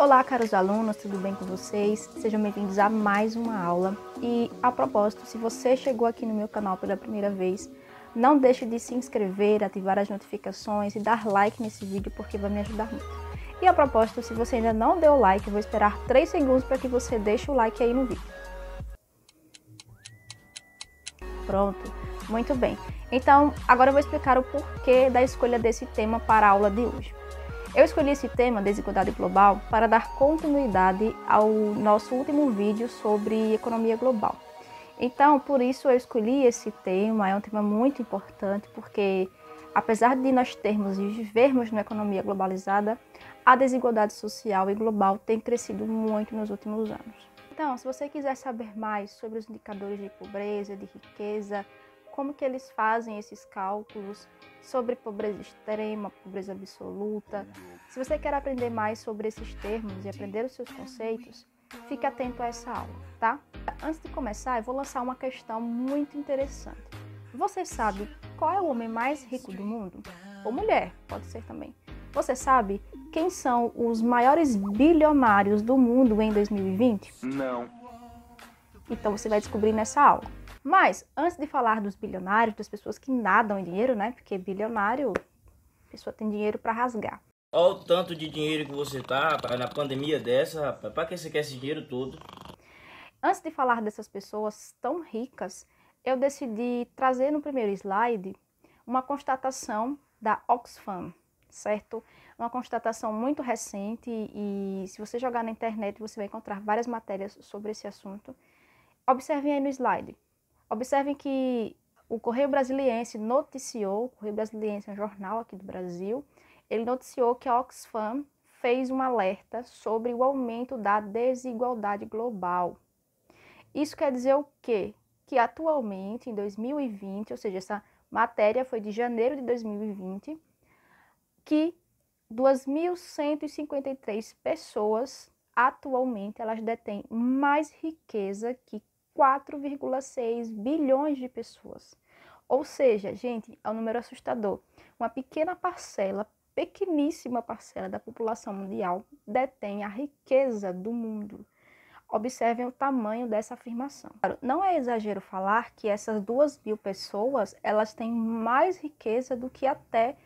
Olá, caros alunos, tudo bem com vocês? Sejam bem-vindos a mais uma aula. E a propósito, se você chegou aqui no meu canal pela primeira vez, não deixe de se inscrever, ativar as notificações e dar like nesse vídeo porque vai me ajudar muito. E a propósito, se você ainda não deu like, eu vou esperar 3 segundos para que você deixe o like aí no vídeo. Pronto, muito bem. Então, agora eu vou explicar o porquê da escolha desse tema para a aula de hoje. Eu escolhi esse tema, desigualdade global, para dar continuidade ao nosso último vídeo sobre economia global. Então, por isso eu escolhi esse tema, é um tema muito importante, porque apesar de nós termos e vivermos numa economia globalizada, a desigualdade social e global tem crescido muito nos últimos anos. Então, se você quiser saber mais sobre os indicadores de pobreza, de riqueza, como que eles fazem esses cálculos sobre pobreza extrema, pobreza absoluta, se você quer aprender mais sobre esses termos e aprender os seus conceitos, fique atento a essa aula, tá? Antes de começar, eu vou lançar uma questão muito interessante. Você sabe qual é o homem mais rico do mundo? Ou mulher, pode ser também. Você sabe quem são os maiores bilionários do mundo em 2020? Não. Então você vai descobrir nessa aula. Mas antes de falar dos bilionários, das pessoas que nadam em dinheiro, né? Porque bilionário, a pessoa tem dinheiro para rasgar. Olha o tanto de dinheiro que você tá, rapaz, na pandemia dessa, rapaz. Pra que você quer esse dinheiro todo? Antes de falar dessas pessoas tão ricas, eu decidi trazer no primeiro slide uma constatação da Oxfam, certo? Uma constatação muito recente e se você jogar na internet você vai encontrar várias matérias sobre esse assunto. Observem aí no slide. Observem que o Correio Brasiliense noticiou, o Correio Brasiliense é um jornal aqui do Brasil, ele noticiou que a Oxfam fez um alerta sobre o aumento da desigualdade global. Isso quer dizer o quê? Que atualmente, em 2020, ou seja, essa matéria foi de janeiro de 2020, que 2.153 pessoas atualmente elas detêm mais riqueza que 4,6 bilhões de pessoas. Ou seja, gente, é um número assustador. Uma pequena parcela pequeníssima parcela da população mundial detém a riqueza do mundo. Observem o tamanho dessa afirmação. Não é exagero falar que essas duas mil pessoas elas têm mais riqueza do que até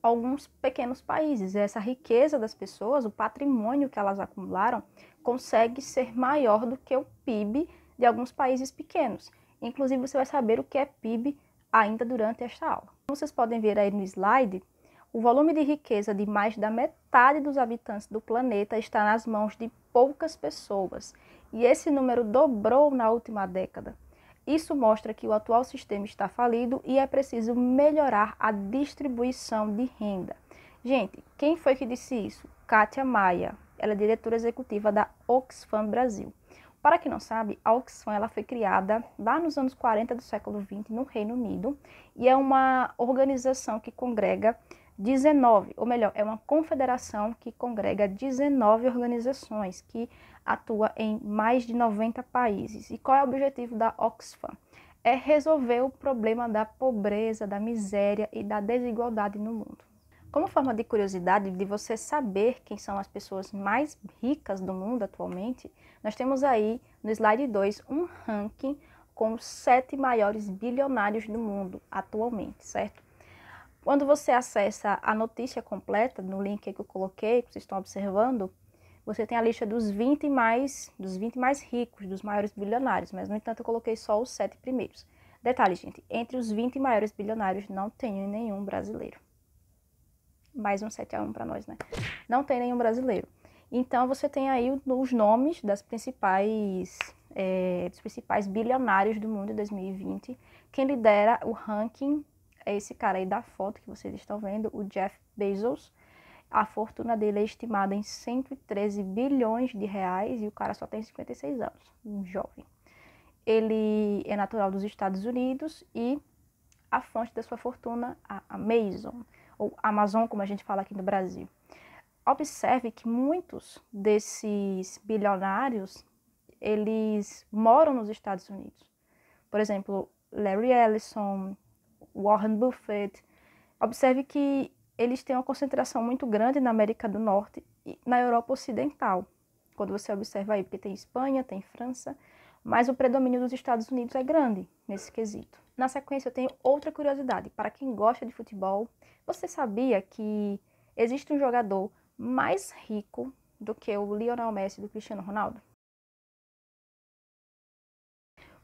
alguns pequenos países. Essa riqueza das pessoas, o patrimônio que elas acumularam, consegue ser maior do que o PIB de alguns países pequenos. Inclusive, você vai saber o que é PIB ainda durante esta aula. Como vocês podem ver aí no slide, o volume de riqueza de mais da metade dos habitantes do planeta está nas mãos de poucas pessoas, e esse número dobrou na última década. Isso mostra que o atual sistema está falido e é preciso melhorar a distribuição de renda. Gente, quem foi que disse isso? Kátia Maia. Ela é diretora executiva da Oxfam Brasil. Para quem não sabe, a Oxfam ela foi criada lá nos anos 40 do século XX no Reino Unido e é uma organização que congrega 19, ou melhor, é uma confederação que congrega 19 organizações que atua em mais de 90 países. E qual é o objetivo da Oxfam? É resolver o problema da pobreza, da miséria e da desigualdade no mundo. Como forma de curiosidade de você saber quem são as pessoas mais ricas do mundo atualmente, nós temos aí no slide 2 um ranking com os sete maiores bilionários do mundo atualmente, certo? Quando você acessa a notícia completa, no link que eu coloquei, que vocês estão observando, você tem a lista dos 20 mais, dos 20 mais ricos, dos maiores bilionários, mas no entanto eu coloquei só os sete primeiros. Detalhe, gente, entre os 20 maiores bilionários não tem nenhum brasileiro. Mais um 7 a 1 para nós, né? Não tem nenhum brasileiro. Então você tem aí os nomes das principais é, dos principais bilionários do mundo em 2020. Quem lidera o ranking é esse cara aí da foto que vocês estão vendo, o Jeff Bezos. A fortuna dele é estimada em 113 bilhões de reais e o cara só tem 56 anos, um jovem. Ele é natural dos Estados Unidos e a fonte da sua fortuna, a Amazon, ou Amazon, como a gente fala aqui no Brasil. Observe que muitos desses bilionários, eles moram nos Estados Unidos. Por exemplo, Larry Ellison, Warren Buffett. Observe que eles têm uma concentração muito grande na América do Norte e na Europa Ocidental. Quando você observa aí, porque tem Espanha, tem França, mas o predomínio dos Estados Unidos é grande nesse quesito. Na sequência, eu tenho outra curiosidade. Para quem gosta de futebol, você sabia que existe um jogador mais rico do que o Lionel Messi do Cristiano Ronaldo?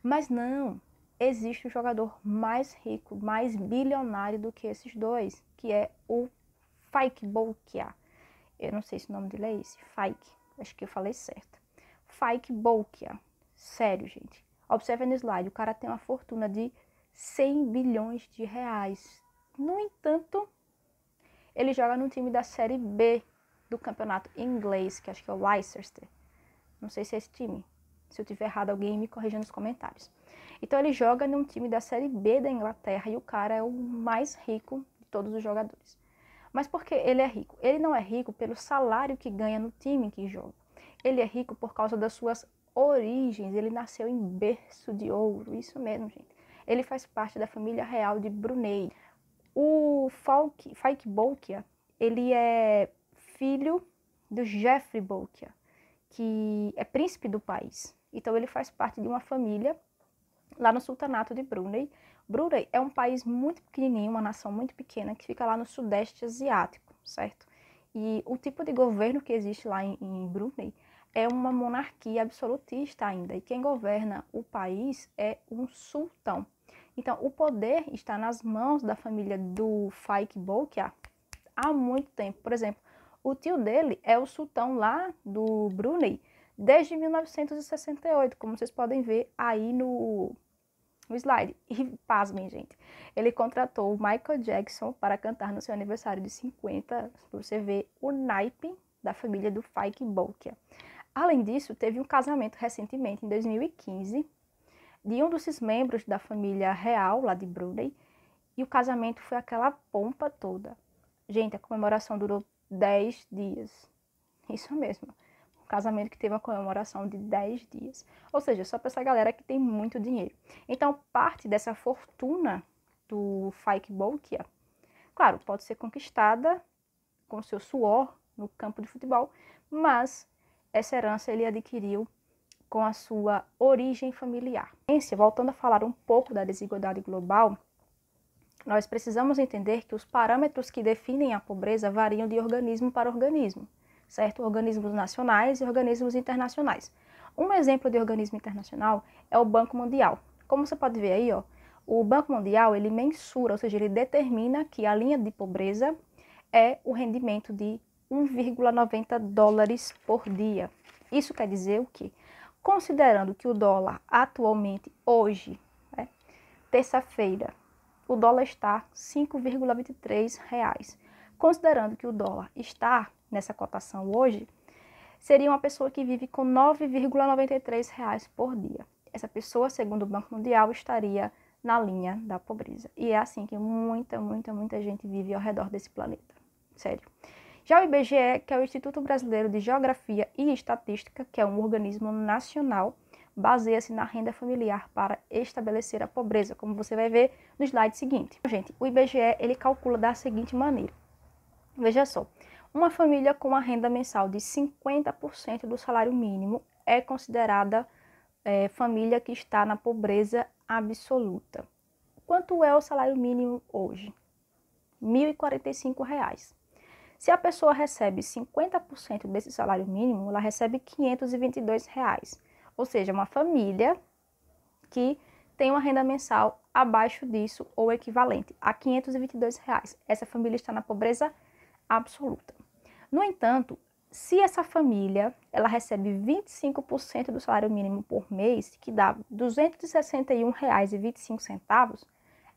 Mas não, existe um jogador mais rico, mais bilionário do que esses dois, que é o Faik Bolkia. Eu não sei se o nome dele é esse, Faik, acho que eu falei certo. Faik Bolkia. sério, gente. Observe no slide, o cara tem uma fortuna de 100 bilhões de reais. No entanto, ele joga no time da Série B do campeonato inglês, que acho que é o Leicester. Não sei se é esse time. Se eu tiver errado, alguém me corrija nos comentários. Então ele joga num time da Série B da Inglaterra e o cara é o mais rico de todos os jogadores. Mas por que ele é rico? Ele não é rico pelo salário que ganha no time que joga. Ele é rico por causa das suas origens. Ele nasceu em berço de ouro, isso mesmo, gente. Ele faz parte da família real de Brunei. O Falk, Faik Bolkia, ele é filho do Geoffrey Bolkia, que é príncipe do país. Então ele faz parte de uma família lá no Sultanato de Brunei. Brunei é um país muito pequenininho, uma nação muito pequena que fica lá no sudeste asiático, certo? E o tipo de governo que existe lá em, em Brunei é uma monarquia absolutista ainda, e quem governa o país é um sultão. Então, o poder está nas mãos da família do Faik Bolkiah há muito tempo. Por exemplo, o tio dele é o sultão lá do Brunei desde 1968, como vocês podem ver aí no o slide. E pasmem, gente. Ele contratou o Michael Jackson para cantar no seu aniversário de 50, para você ver o naipe da família do Fike Bolkia. Além disso, teve um casamento recentemente, em 2015, de um desses membros da família real lá de Brunei, e o casamento foi aquela pompa toda. Gente, a comemoração durou 10 dias. Isso mesmo casamento que teve uma comemoração de 10 dias. Ou seja, só para essa galera que tem muito dinheiro. Então, parte dessa fortuna do Fike Bolkia, claro, pode ser conquistada com seu suor no campo de futebol, mas essa herança ele adquiriu com a sua origem familiar. Voltando a falar um pouco da desigualdade global, nós precisamos entender que os parâmetros que definem a pobreza variam de organismo para organismo certo? Organismos nacionais e organismos internacionais. Um exemplo de organismo internacional é o Banco Mundial. Como você pode ver aí, ó, o Banco Mundial ele mensura, ou seja, ele determina que a linha de pobreza é o rendimento de 1,90 dólares por dia. Isso quer dizer o quê? Considerando que o dólar atualmente, hoje, né, terça-feira, o dólar está 5,23 reais Considerando que o dólar está nessa cotação hoje, seria uma pessoa que vive com 9,93 reais por dia. Essa pessoa, segundo o Banco Mundial, estaria na linha da pobreza. E é assim que muita, muita, muita gente vive ao redor desse planeta. Sério. Já o IBGE, que é o Instituto Brasileiro de Geografia e Estatística, que é um organismo nacional, baseia-se na renda familiar para estabelecer a pobreza, como você vai ver no slide seguinte. Gente, o IBGE ele calcula da seguinte maneira. Veja só, uma família com uma renda mensal de 50% do salário mínimo é considerada é, família que está na pobreza absoluta. Quanto é o salário mínimo hoje? R$ 1.045. Reais. Se a pessoa recebe 50% desse salário mínimo, ela recebe R$ 522. Reais. Ou seja, uma família que tem uma renda mensal abaixo disso ou equivalente a R$ 522. Reais. Essa família está na pobreza absoluta. No entanto, se essa família ela recebe 25% do salário mínimo por mês, que dá R$ 261,25,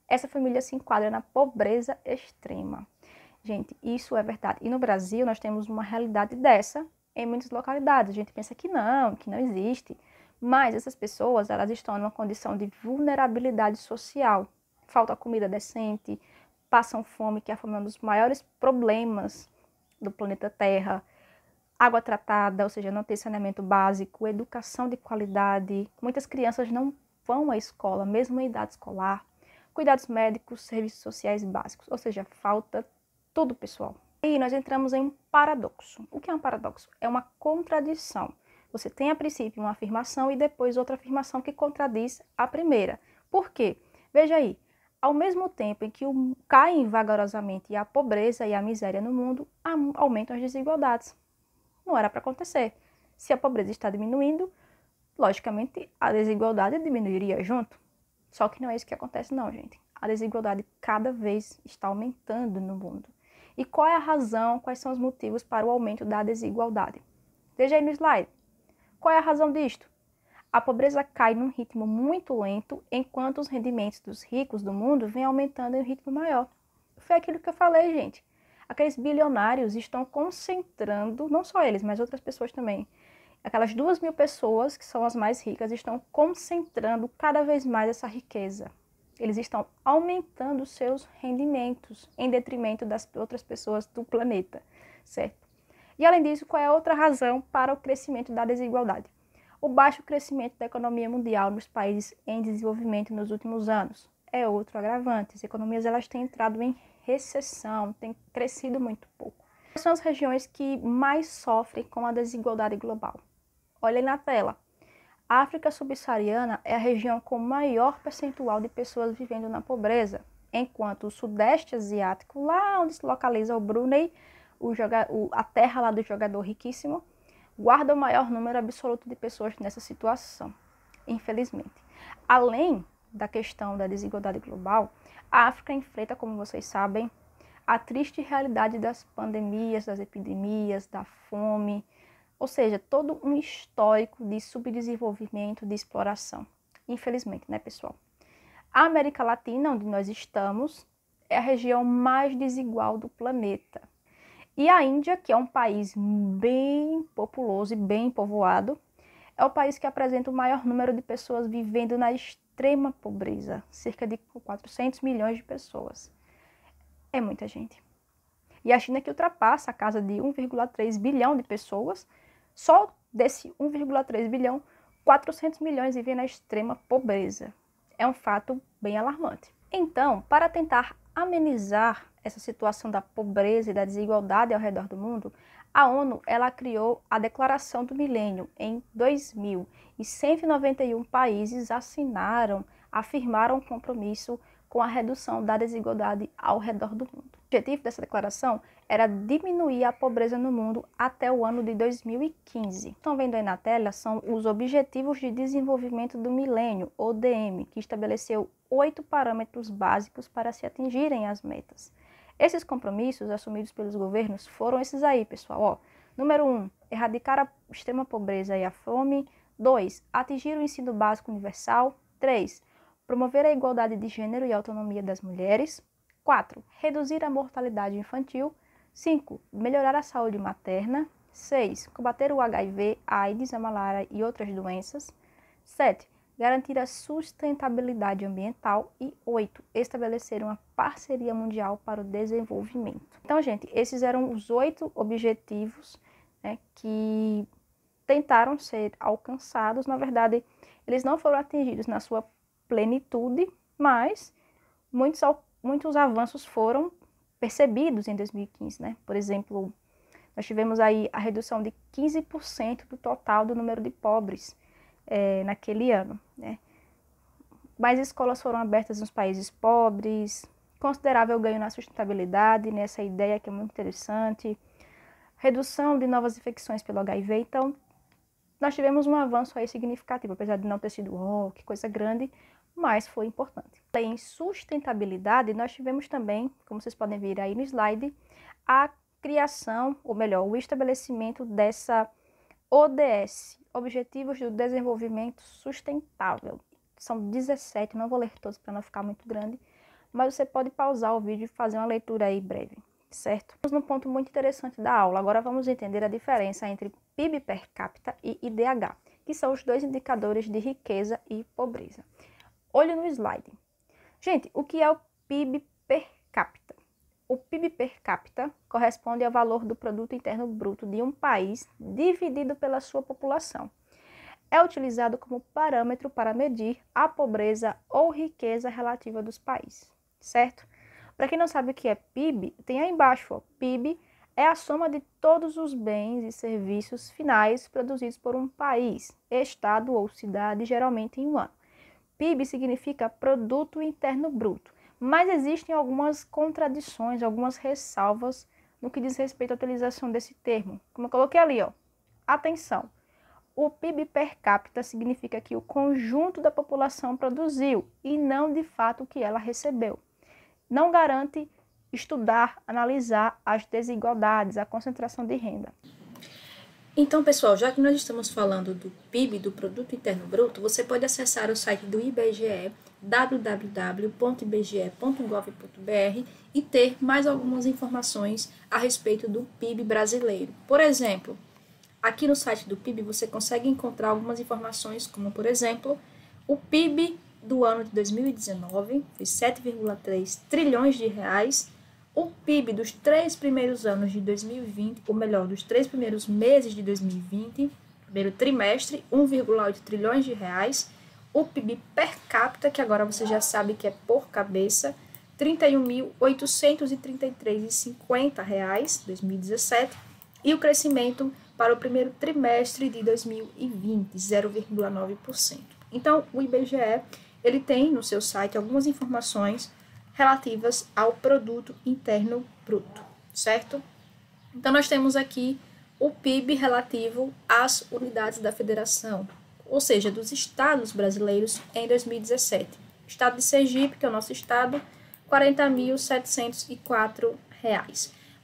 essa família se enquadra na pobreza extrema. Gente, isso é verdade. E no Brasil nós temos uma realidade dessa em muitas localidades. A gente pensa que não, que não existe, mas essas pessoas, elas estão numa condição de vulnerabilidade social. Falta comida decente, passam fome, que é a fome é um dos maiores problemas do planeta Terra, água tratada, ou seja, não tem saneamento básico, educação de qualidade. Muitas crianças não vão à escola, mesmo em idade escolar, cuidados médicos, serviços sociais básicos, ou seja, falta tudo, pessoal. E nós entramos em um paradoxo. O que é um paradoxo? É uma contradição. Você tem a princípio uma afirmação e depois outra afirmação que contradiz a primeira. Por quê? Veja aí, ao mesmo tempo em que caem vagarosamente a pobreza e a miséria no mundo, aumentam as desigualdades. Não era para acontecer. Se a pobreza está diminuindo, logicamente a desigualdade diminuiria junto. Só que não é isso que acontece, não, gente. A desigualdade cada vez está aumentando no mundo. E qual é a razão, quais são os motivos para o aumento da desigualdade? Veja aí no slide. Qual é a razão disto? a pobreza cai num ritmo muito lento, enquanto os rendimentos dos ricos do mundo vêm aumentando em um ritmo maior. Foi aquilo que eu falei, gente. Aqueles bilionários estão concentrando, não só eles, mas outras pessoas também. Aquelas duas mil pessoas que são as mais ricas estão concentrando cada vez mais essa riqueza. Eles estão aumentando seus rendimentos em detrimento das outras pessoas do planeta, certo? E além disso, qual é a outra razão para o crescimento da desigualdade? O baixo crescimento da economia mundial nos países em desenvolvimento nos últimos anos é outro agravante. As economias elas têm entrado em recessão, têm crescido muito pouco. Quais são as regiões que mais sofrem com a desigualdade global? Olhem na tela. A África subsaariana é a região com maior percentual de pessoas vivendo na pobreza, enquanto o Sudeste Asiático, lá onde se localiza o Brunei, o joga o, a terra lá do jogador riquíssimo, guarda o maior número absoluto de pessoas nessa situação, infelizmente. Além da questão da desigualdade global, a África enfrenta, como vocês sabem, a triste realidade das pandemias, das epidemias, da fome, ou seja, todo um histórico de subdesenvolvimento, de exploração. Infelizmente, né, pessoal? A América Latina, onde nós estamos, é a região mais desigual do planeta. E a Índia, que é um país bem populoso e bem povoado, é o país que apresenta o maior número de pessoas vivendo na extrema pobreza, cerca de 400 milhões de pessoas. É muita gente. E a China que ultrapassa a casa de 1,3 bilhão de pessoas, só desse 1,3 bilhão, 400 milhões vivem na extrema pobreza. É um fato bem alarmante. Então, para tentar amenizar essa situação da pobreza e da desigualdade ao redor do mundo, a ONU ela criou a Declaração do Milênio em 2000 e 191 países assinaram, afirmaram um compromisso com a redução da desigualdade ao redor do mundo. O objetivo dessa declaração era diminuir a pobreza no mundo até o ano de 2015. Estão vendo aí na tela são os Objetivos de Desenvolvimento do Milênio, ODM, que estabeleceu oito parâmetros básicos para se atingirem as metas. Esses compromissos assumidos pelos governos foram esses aí, pessoal. Ó, número 1, um, erradicar a extrema pobreza e a fome. 2. Atingir o ensino básico universal. 3. Promover a igualdade de gênero e autonomia das mulheres. 4. Reduzir a mortalidade infantil. 5. Melhorar a saúde materna. 6. Combater o HIV, a AIDS, a malária e outras doenças. 7 garantir a sustentabilidade ambiental e oito estabelecer uma parceria mundial para o desenvolvimento. Então, gente, esses eram os oito objetivos né, que tentaram ser alcançados. Na verdade, eles não foram atingidos na sua plenitude, mas muitos, muitos avanços foram percebidos em 2015, né? Por exemplo, nós tivemos aí a redução de 15% do total do número de pobres é, naquele ano. Né? Mais escolas foram abertas nos países pobres, considerável ganho na sustentabilidade, nessa né? ideia que é muito interessante, redução de novas infecções pelo HIV. Então, nós tivemos um avanço aí significativo, apesar de não ter sido, oh, que coisa grande, mas foi importante. Em sustentabilidade, nós tivemos também, como vocês podem ver aí no slide, a criação, ou melhor, o estabelecimento dessa ODS, Objetivos do Desenvolvimento Sustentável. São 17, não vou ler todos para não ficar muito grande, mas você pode pausar o vídeo e fazer uma leitura aí breve, certo? Vamos num ponto muito interessante da aula. Agora vamos entender a diferença entre PIB per capita e IDH, que são os dois indicadores de riqueza e pobreza. Olho no slide. Gente, o que é o PIB per capita? O PIB per capita corresponde ao valor do produto interno bruto de um país dividido pela sua população. É utilizado como parâmetro para medir a pobreza ou riqueza relativa dos países, certo? Para quem não sabe o que é PIB, tem aí embaixo, ó, PIB é a soma de todos os bens e serviços finais produzidos por um país, estado ou cidade, geralmente em um ano. PIB significa produto interno bruto mas existem algumas contradições, algumas ressalvas no que diz respeito à utilização desse termo. Como eu coloquei ali, ó. Atenção. O PIB per capita significa que o conjunto da população produziu e não de fato o que ela recebeu. Não garante estudar, analisar as desigualdades, a concentração de renda. Então, pessoal, já que nós estamos falando do PIB, do Produto Interno Bruto, você pode acessar o site do IBGE, www.ibge.gov.br e ter mais algumas informações a respeito do PIB brasileiro. Por exemplo, aqui no site do PIB você consegue encontrar algumas informações, como por exemplo, o PIB do ano de 2019 foi 7,3 trilhões de reais o PIB dos três primeiros anos de 2020, ou melhor, dos três primeiros meses de 2020, primeiro trimestre, 1,8 trilhões de reais. O PIB per capita, que agora você já sabe que é por cabeça, R$ 31.833,50 2017. E o crescimento para o primeiro trimestre de 2020, 0,9%. Então, o IBGE, ele tem no seu site algumas informações relativas ao produto interno bruto, certo? Então nós temos aqui o PIB relativo às unidades da federação, ou seja, dos estados brasileiros em 2017. Estado de Sergipe, que é o nosso estado, R$ 40.704.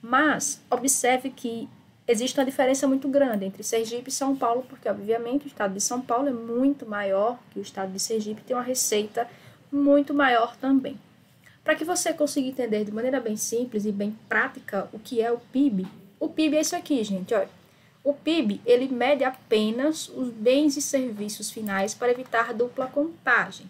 Mas observe que existe uma diferença muito grande entre Sergipe e São Paulo, porque obviamente o estado de São Paulo é muito maior que o estado de Sergipe, tem uma receita muito maior também. Para que você consiga entender de maneira bem simples e bem prática o que é o PIB, o PIB é isso aqui, gente, olha. O PIB, ele mede apenas os bens e serviços finais para evitar dupla contagem.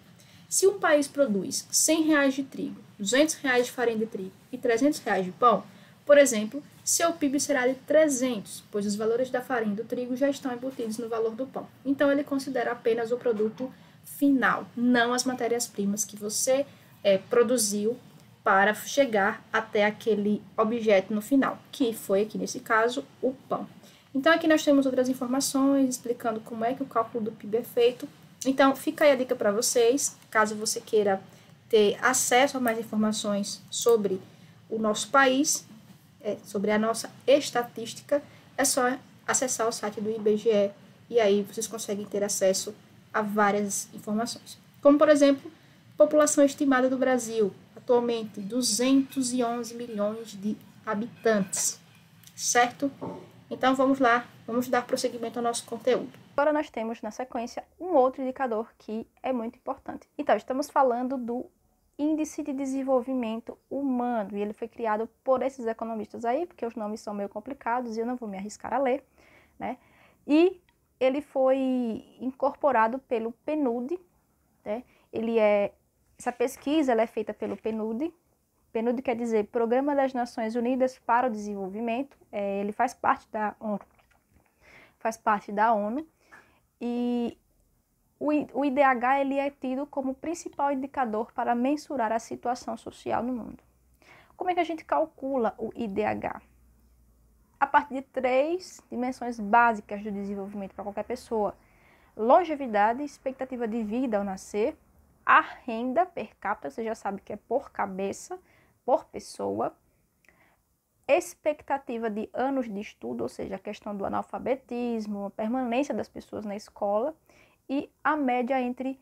Se um país produz 100 reais de trigo, 200 reais de farinha de trigo e 300 reais de pão, por exemplo, seu PIB será de 300, pois os valores da farinha e do trigo já estão embutidos no valor do pão. Então, ele considera apenas o produto final, não as matérias-primas que você é, produziu para chegar até aquele objeto no final, que foi aqui nesse caso o pão. Então aqui nós temos outras informações explicando como é que o cálculo do PIB é feito. Então fica aí a dica para vocês, caso você queira ter acesso a mais informações sobre o nosso país, é, sobre a nossa estatística, é só acessar o site do IBGE e aí vocês conseguem ter acesso a várias informações. Como por exemplo, População estimada do Brasil, atualmente 211 milhões de habitantes, certo? Então vamos lá, vamos dar prosseguimento ao nosso conteúdo. Agora nós temos na sequência um outro indicador que é muito importante. Então, estamos falando do Índice de Desenvolvimento Humano, e ele foi criado por esses economistas aí, porque os nomes são meio complicados e eu não vou me arriscar a ler, né? E ele foi incorporado pelo PNUD, né? Ele é essa pesquisa é feita pelo PNUD. PNUD quer dizer Programa das Nações Unidas para o Desenvolvimento. É, ele faz parte da ONU. Faz parte da ONU. E o, o IDH ele é tido como principal indicador para mensurar a situação social no mundo. Como é que a gente calcula o IDH? A partir de três dimensões básicas do desenvolvimento para qualquer pessoa: longevidade, expectativa de vida ao nascer a renda per capita, você já sabe que é por cabeça, por pessoa. Expectativa de anos de estudo, ou seja, a questão do analfabetismo, a permanência das pessoas na escola e a média entre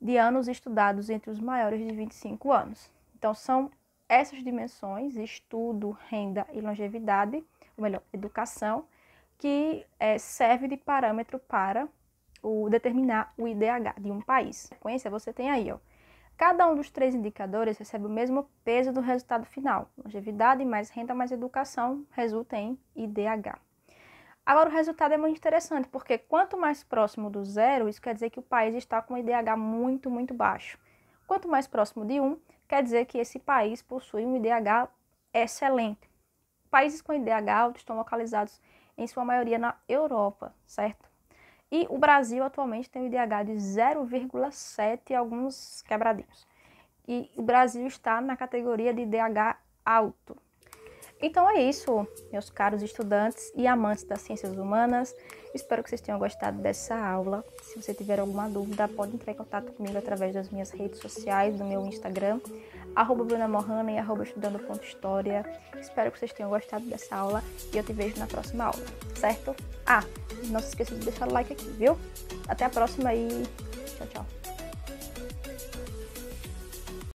de anos estudados entre os maiores de 25 anos. Então são essas dimensões, estudo, renda e longevidade, ou melhor, educação, que é, serve de parâmetro para o determinar o IDH de um país. Na sequência, você tem aí, ó, Cada um dos três indicadores recebe o mesmo peso do resultado final. Longevidade mais renda mais educação resulta em IDH. Agora, o resultado é muito interessante, porque quanto mais próximo do zero, isso quer dizer que o país está com um IDH muito, muito baixo. Quanto mais próximo de um, quer dizer que esse país possui um IDH excelente. Países com IDH alto estão localizados, em sua maioria, na Europa, certo? E o Brasil atualmente tem um IDH de 0,7 alguns quebradinhos. E o Brasil está na categoria de IDH alto. Então é isso, meus caros estudantes e amantes das ciências humanas. Espero que vocês tenham gostado dessa aula. Se você tiver alguma dúvida, pode entrar em contato comigo através das minhas redes sociais, do meu Instagram, arroba Bruna Mohana e arroba estudando.história. Espero que vocês tenham gostado dessa aula e eu te vejo na próxima aula, certo? Ah, não se esqueça de deixar o like aqui, viu? Até a próxima e tchau, tchau.